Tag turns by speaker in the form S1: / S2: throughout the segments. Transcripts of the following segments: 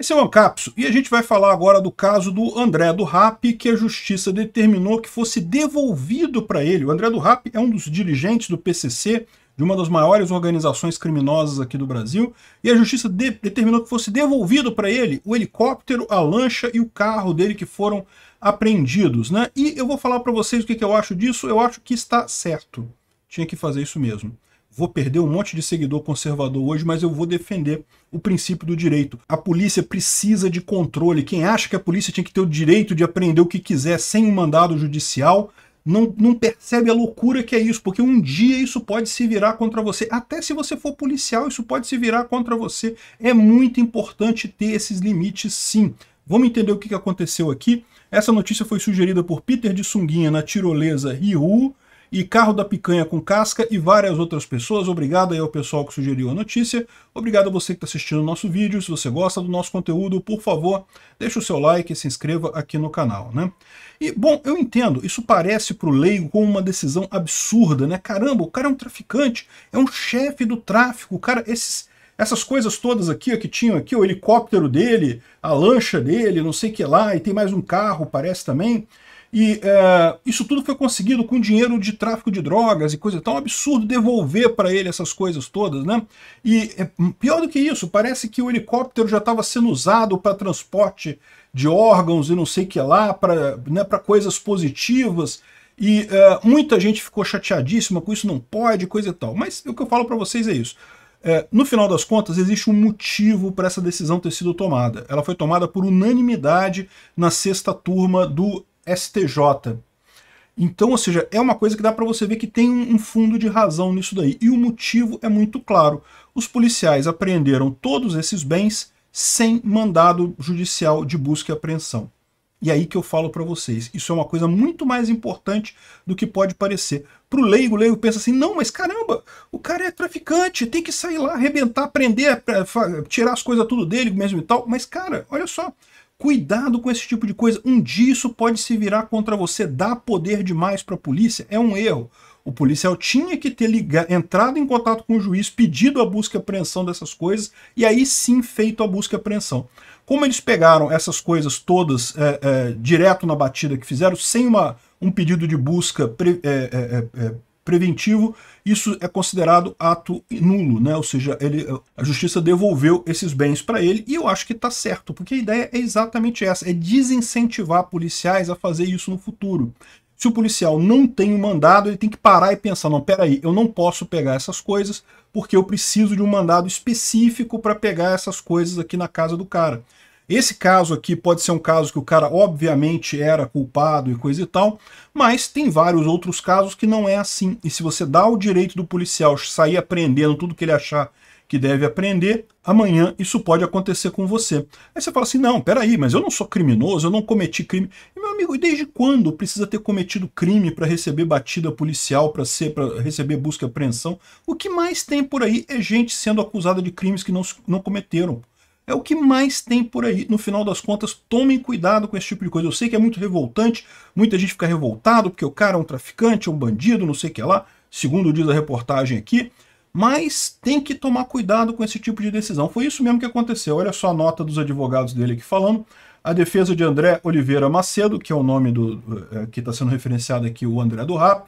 S1: Esse é o Ancapso e a gente vai falar agora do caso do André do RAP, que a justiça determinou que fosse devolvido para ele. O André do RAP é um dos dirigentes do PCC, de uma das maiores organizações criminosas aqui do Brasil, e a justiça de determinou que fosse devolvido para ele o helicóptero, a lancha e o carro dele que foram apreendidos. Né? E eu vou falar para vocês o que, que eu acho disso, eu acho que está certo. Tinha que fazer isso mesmo vou perder um monte de seguidor conservador hoje, mas eu vou defender o princípio do direito. A polícia precisa de controle. Quem acha que a polícia tinha que ter o direito de aprender o que quiser sem um mandado judicial, não, não percebe a loucura que é isso, porque um dia isso pode se virar contra você. Até se você for policial, isso pode se virar contra você. É muito importante ter esses limites, sim. Vamos entender o que aconteceu aqui? Essa notícia foi sugerida por Peter de Sunguinha na tirolesa Ryu, e Carro da Picanha com Casca e várias outras pessoas. Obrigado aí ao pessoal que sugeriu a notícia. Obrigado a você que está assistindo o nosso vídeo. Se você gosta do nosso conteúdo, por favor, deixe o seu like e se inscreva aqui no canal. Né? E, bom, eu entendo, isso parece para o leigo como uma decisão absurda, né? Caramba, o cara é um traficante, é um chefe do tráfico, cara, esses... Essas coisas todas aqui, ó, que tinham aqui, o helicóptero dele, a lancha dele, não sei o que lá, e tem mais um carro, parece também e é, isso tudo foi conseguido com dinheiro de tráfico de drogas e coisa tão é absurdo devolver para ele essas coisas todas, né? E é, pior do que isso, parece que o helicóptero já estava sendo usado para transporte de órgãos e não sei que lá, para né, coisas positivas. E é, muita gente ficou chateadíssima com isso, não pode, coisa e tal. Mas o que eu falo para vocês é isso. É, no final das contas, existe um motivo para essa decisão ter sido tomada. Ela foi tomada por unanimidade na sexta turma do STJ. Então, ou seja, é uma coisa que dá para você ver que tem um fundo de razão nisso daí. E o motivo é muito claro. Os policiais apreenderam todos esses bens sem mandado judicial de busca e apreensão. E aí que eu falo para vocês, isso é uma coisa muito mais importante do que pode parecer. Pro leigo, o leigo pensa assim, não, mas caramba, o cara é traficante, tem que sair lá, arrebentar, prender, é, é, tirar as coisas tudo dele mesmo e tal. Mas cara, olha só, Cuidado com esse tipo de coisa. Um dia isso pode se virar contra você. Dar poder demais para a polícia é um erro. O policial tinha que ter ligado, entrado em contato com o juiz, pedido a busca e apreensão dessas coisas, e aí sim feito a busca e apreensão. Como eles pegaram essas coisas todas é, é, direto na batida que fizeram, sem uma, um pedido de busca pre, é, é, é preventivo, isso é considerado ato nulo, né? ou seja, ele, a justiça devolveu esses bens para ele, e eu acho que está certo, porque a ideia é exatamente essa, é desincentivar policiais a fazer isso no futuro. Se o policial não tem um mandado, ele tem que parar e pensar, não, peraí, eu não posso pegar essas coisas, porque eu preciso de um mandado específico para pegar essas coisas aqui na casa do cara. Esse caso aqui pode ser um caso que o cara obviamente era culpado e coisa e tal, mas tem vários outros casos que não é assim. E se você dá o direito do policial sair apreendendo tudo que ele achar que deve aprender, amanhã isso pode acontecer com você. Aí você fala assim, não, peraí, mas eu não sou criminoso, eu não cometi crime. E, meu amigo, desde quando precisa ter cometido crime para receber batida policial, para ser para receber busca e apreensão? O que mais tem por aí é gente sendo acusada de crimes que não, não cometeram. É o que mais tem por aí. No final das contas, tomem cuidado com esse tipo de coisa. Eu sei que é muito revoltante, muita gente fica revoltado porque o cara é um traficante, é um bandido, não sei o que lá, segundo diz a reportagem aqui. Mas tem que tomar cuidado com esse tipo de decisão. Foi isso mesmo que aconteceu. Olha só a nota dos advogados dele aqui falando. A defesa de André Oliveira Macedo, que é o nome do eh, que está sendo referenciado aqui, o André do Rap,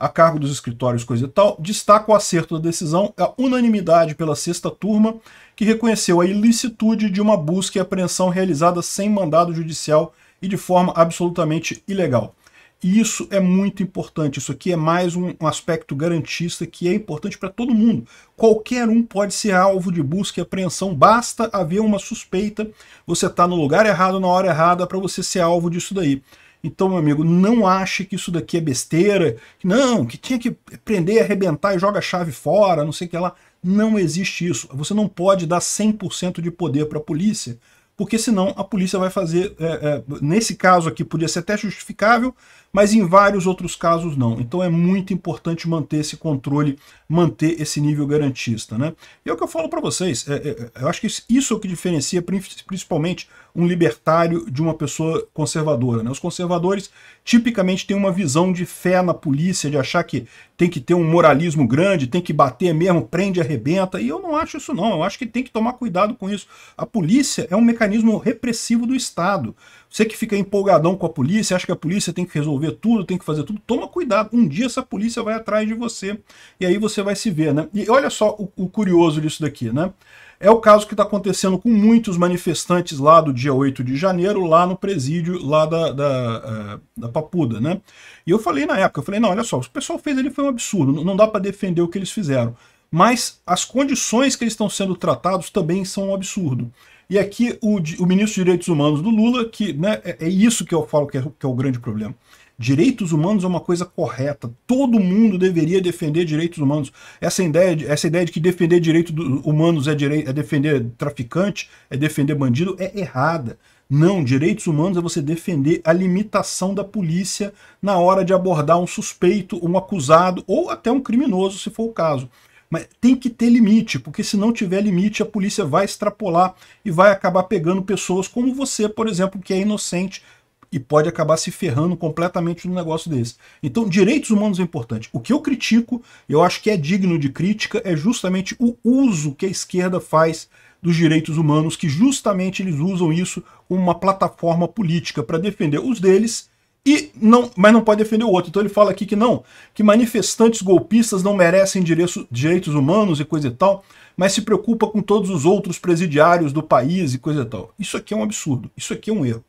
S1: a cargo dos escritórios, coisa e tal, destaca o acerto da decisão, a unanimidade pela sexta turma, que reconheceu a ilicitude de uma busca e apreensão realizada sem mandado judicial e de forma absolutamente ilegal. E isso é muito importante, isso aqui é mais um aspecto garantista que é importante para todo mundo. Qualquer um pode ser alvo de busca e apreensão, basta haver uma suspeita, você está no lugar errado, na hora errada, para você ser alvo disso daí. Então, meu amigo, não ache que isso daqui é besteira, que não, que tinha que prender, arrebentar e joga a chave fora, não sei o que lá. Não existe isso. Você não pode dar 100% de poder para a polícia, porque senão a polícia vai fazer. É, é, nesse caso aqui podia ser até justificável, mas em vários outros casos não. Então é muito importante manter esse controle, manter esse nível garantista. Né? E é o que eu falo para vocês, é, é, eu acho que isso é o que diferencia principalmente um libertário de uma pessoa conservadora. Né? Os conservadores tipicamente têm uma visão de fé na polícia, de achar que tem que ter um moralismo grande, tem que bater mesmo, prende, arrebenta. E eu não acho isso não, eu acho que tem que tomar cuidado com isso. A polícia é um mecanismo mecanismo repressivo do Estado. Você que fica empolgadão com a polícia, acha que a polícia tem que resolver tudo, tem que fazer tudo, toma cuidado. Um dia essa polícia vai atrás de você e aí você vai se ver, né? E olha só o, o curioso disso daqui, né? É o caso que está acontecendo com muitos manifestantes lá do dia 8 de janeiro, lá no presídio lá da, da, eh, da Papuda, né? E eu falei na época, eu falei, não, olha só, o pessoal fez ali foi um absurdo, não dá para defender o que eles fizeram. Mas as condições que eles estão sendo tratados também são um absurdo. E aqui o, o ministro de Direitos Humanos do Lula, que né, é, é isso que eu falo que é, que é o grande problema. Direitos humanos é uma coisa correta. Todo mundo deveria defender direitos humanos. Essa ideia de, essa ideia de que defender direitos humanos é, direi é defender traficante, é defender bandido, é errada. Não, direitos humanos é você defender a limitação da polícia na hora de abordar um suspeito, um acusado ou até um criminoso, se for o caso. Mas tem que ter limite, porque se não tiver limite, a polícia vai extrapolar e vai acabar pegando pessoas como você, por exemplo, que é inocente e pode acabar se ferrando completamente num negócio desse. Então, direitos humanos é importante. O que eu critico, eu acho que é digno de crítica, é justamente o uso que a esquerda faz dos direitos humanos, que justamente eles usam isso como uma plataforma política para defender os deles e não, mas não pode defender o outro. Então ele fala aqui que não, que manifestantes golpistas não merecem direitos, direitos humanos e coisa e tal, mas se preocupa com todos os outros presidiários do país e coisa e tal. Isso aqui é um absurdo, isso aqui é um erro.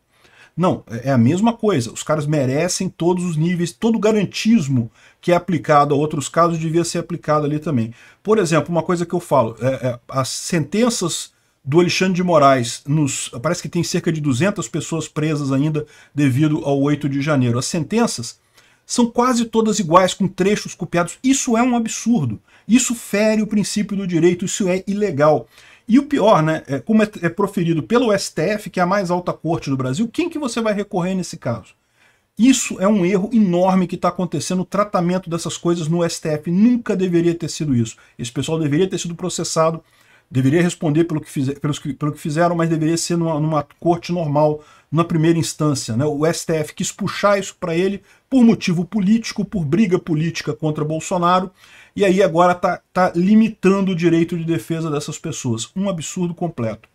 S1: Não, é, é a mesma coisa. Os caras merecem todos os níveis, todo o garantismo que é aplicado a outros casos devia ser aplicado ali também. Por exemplo, uma coisa que eu falo, é, é, as sentenças do Alexandre de Moraes. Nos, parece que tem cerca de 200 pessoas presas ainda devido ao 8 de janeiro. As sentenças são quase todas iguais, com trechos copiados. Isso é um absurdo. Isso fere o princípio do direito, isso é ilegal. E o pior, né, é, como é, é proferido pelo STF, que é a mais alta corte do Brasil, quem que você vai recorrer nesse caso? Isso é um erro enorme que está acontecendo, o tratamento dessas coisas no STF. Nunca deveria ter sido isso. Esse pessoal deveria ter sido processado deveria responder pelo que, fizer, pelos que, pelo que fizeram, mas deveria ser numa, numa corte normal, na primeira instância. Né? O STF quis puxar isso para ele por motivo político, por briga política contra Bolsonaro, e aí agora está tá limitando o direito de defesa dessas pessoas. Um absurdo completo.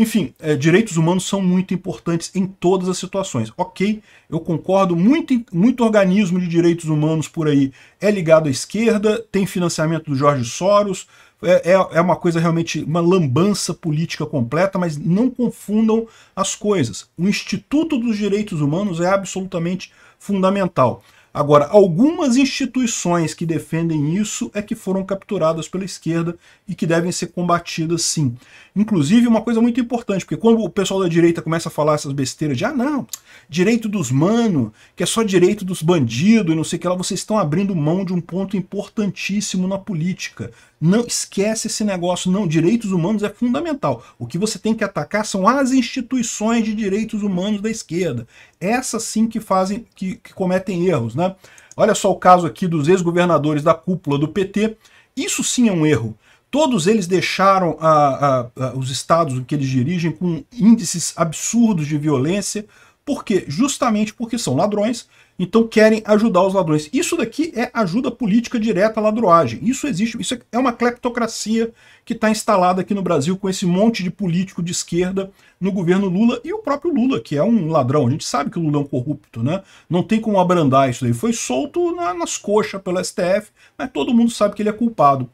S1: Enfim, é, direitos humanos são muito importantes em todas as situações. Ok, eu concordo, muito, muito organismo de direitos humanos por aí é ligado à esquerda, tem financiamento do Jorge Soros, é, é, é uma coisa realmente, uma lambança política completa, mas não confundam as coisas. O Instituto dos Direitos Humanos é absolutamente fundamental. Agora, algumas instituições que defendem isso é que foram capturadas pela esquerda e que devem ser combatidas sim. Inclusive, uma coisa muito importante, porque quando o pessoal da direita começa a falar essas besteiras de ah não, direito dos mano, que é só direito dos bandidos e não sei o que lá, vocês estão abrindo mão de um ponto importantíssimo na política, não esquece esse negócio, não. Direitos humanos é fundamental. O que você tem que atacar são as instituições de direitos humanos da esquerda. Essas sim que fazem, que, que cometem erros, né? Olha só o caso aqui dos ex-governadores da cúpula do PT. Isso sim é um erro. Todos eles deixaram a, a, a, os estados que eles dirigem com índices absurdos de violência, por quê? Justamente porque são ladrões, então querem ajudar os ladrões. Isso daqui é ajuda política direta à ladroagem. Isso existe, isso é, é uma cleptocracia que está instalada aqui no Brasil com esse monte de político de esquerda no governo Lula e o próprio Lula, que é um ladrão. A gente sabe que o Lula é um corrupto, né? Não tem como abrandar isso daí. Foi solto na, nas coxas pelo STF, mas todo mundo sabe que ele é culpado.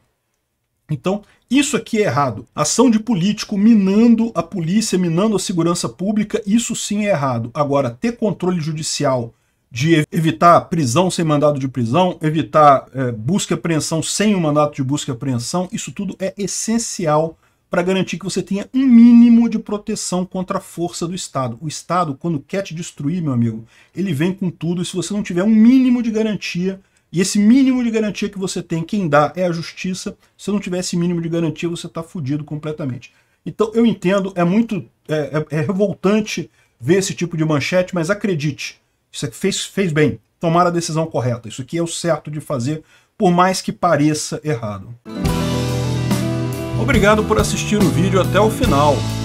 S1: Então, isso aqui é errado. Ação de político minando a polícia, minando a segurança pública, isso sim é errado. Agora, ter controle judicial de evitar prisão sem mandado de prisão, evitar é, busca e apreensão sem o um mandato de busca e apreensão, isso tudo é essencial para garantir que você tenha um mínimo de proteção contra a força do Estado. O Estado, quando quer te destruir, meu amigo, ele vem com tudo, e se você não tiver um mínimo de garantia e esse mínimo de garantia que você tem, quem dá é a justiça. Se não tiver esse mínimo de garantia, você está fudido completamente. Então eu entendo, é muito é, é, é, revoltante ver esse tipo de manchete, mas acredite, isso é fez, fez bem, tomar a decisão correta. Isso aqui é o certo de fazer, por mais que pareça errado. Obrigado por assistir o vídeo até o final.